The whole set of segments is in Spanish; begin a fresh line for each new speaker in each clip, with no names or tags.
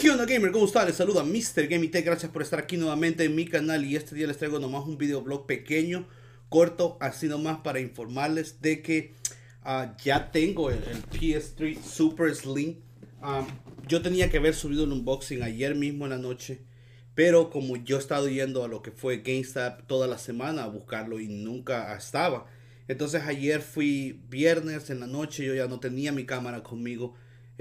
¿Qué onda gamer? ¿Cómo están? Les saluda Mr. Game Gracias por estar aquí nuevamente en mi canal y este día les traigo nomás un videoblog pequeño, corto, así nomás para informarles de que ah, ya tengo el, PS3 Super Slim. Ah, yo tenía que haber subido un unboxing ayer mismo en la noche, pero como yo he estado yendo a lo que fue GameStop toda la semana a buscarlo y nunca estaba. Entonces ayer fui viernes en la noche, yo ya no tenía mi cámara conmigo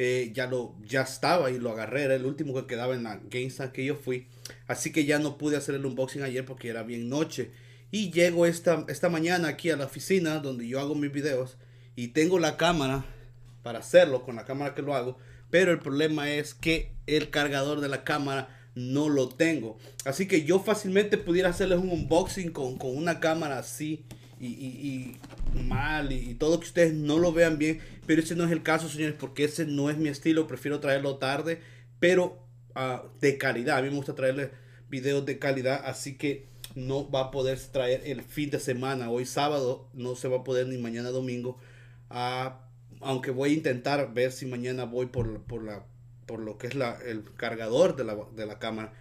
eh, ya, lo, ya estaba y lo agarré, era el último que quedaba en la GameStop que yo fui. Así que ya no pude hacer el unboxing ayer porque era bien noche. Y llego esta, esta mañana aquí a la oficina donde yo hago mis videos y tengo la cámara para hacerlo con la cámara que lo hago. Pero el problema es que el cargador de la cámara no lo tengo. Así que yo fácilmente pudiera hacerles un unboxing con, con una cámara así y, mal y, todo que ustedes no lo vean bien, pero ese no es el caso, señores, porque ese no es mi estilo, prefiero traerlo tarde, pero ah, de calidad, a mí me gusta traerles videos de calidad, así que no va a poder traer el fin de semana, hoy sábado, no se va a poder ni mañana domingo, ah, aunque voy a intentar ver si mañana voy por, por, lo que es el cargador de la, de la cámara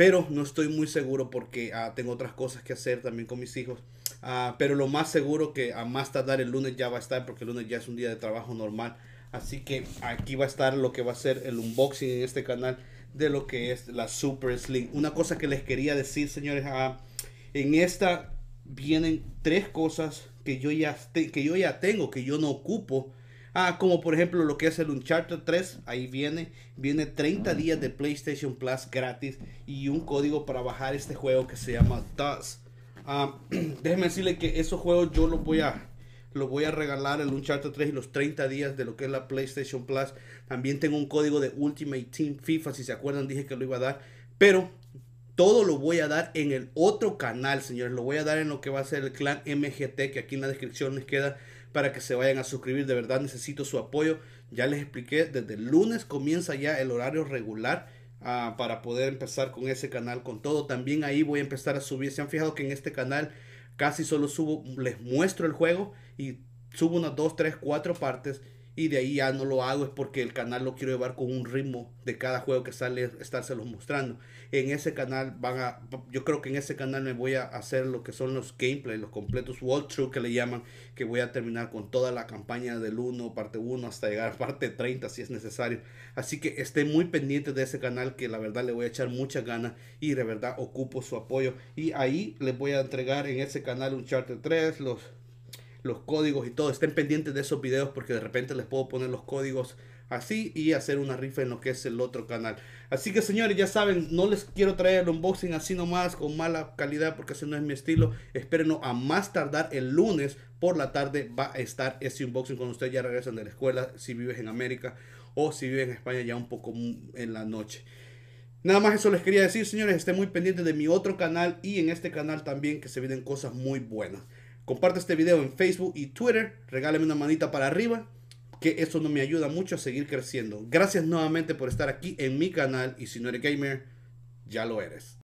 pero no estoy muy seguro porque ah, tengo otras cosas que hacer también con mis hijos. Ah, pero lo más seguro que a más tardar el lunes ya va a estar porque el lunes ya es un día de trabajo normal. Así que aquí va a estar lo que va a ser el unboxing en este canal de lo que es la Super Slim. Una cosa que les quería decir, señores, ah, en esta vienen tres cosas que yo ya, que yo ya tengo, que yo no ocupo Ah, como por ejemplo lo que es el Uncharted 3, ahí viene, viene 30 días de PlayStation Plus gratis y un código para bajar este juego que se llama Dust. Ah, déjenme decirle que esos juegos yo los voy a los voy a regalar el Uncharted 3 y los 30 días de lo que es la PlayStation Plus. También tengo un código de Ultimate Team FIFA, si se acuerdan dije que lo iba a dar, pero todo lo voy a dar en el otro canal, señores. Lo voy a dar en lo que va a ser el clan MGT, que aquí en la descripción les queda para que se vayan a suscribir. De verdad necesito su apoyo. Ya les expliqué, desde el lunes comienza ya el horario regular ah, para poder empezar con ese canal con todo. También ahí voy a empezar a subir. Se han fijado que en este canal casi solo subo, les muestro el juego y subo unas 2, 3, 4 partes y de ahí ya no lo hago es porque el canal lo quiero llevar con un ritmo de cada juego que sale estárselos mostrando en ese canal van a yo creo que en ese canal me voy a hacer lo que son los gameplays, los completos walkthrough que le llaman que voy a terminar con toda la campaña del 1 parte 1 hasta llegar a parte 30 si es necesario así que estén muy pendientes de ese canal que la verdad le voy a echar muchas ganas y de verdad ocupo su apoyo y ahí les voy a entregar en ese canal un charter 3 los los códigos y todo. Estén pendientes de esos videos porque de repente les puedo poner los códigos así y hacer una rifa en lo que es el otro canal. Así que señores, ya saben, no les quiero traer el unboxing así nomás con mala calidad porque así no es mi estilo. Espérenlo a más tardar el lunes por la tarde va a estar ese unboxing cuando ustedes ya regresan de la escuela si vives en América o si vives en España ya un poco en la noche. Nada más eso les quería decir, señores, estén muy pendientes de mi otro canal y en este canal también que se vienen cosas muy buenas. Comparte este video en Facebook y Twitter. Regálame una manita para arriba, que eso no me ayuda mucho a seguir creciendo. Gracias nuevamente por estar aquí en mi canal y si no eres gamer, ya lo eres.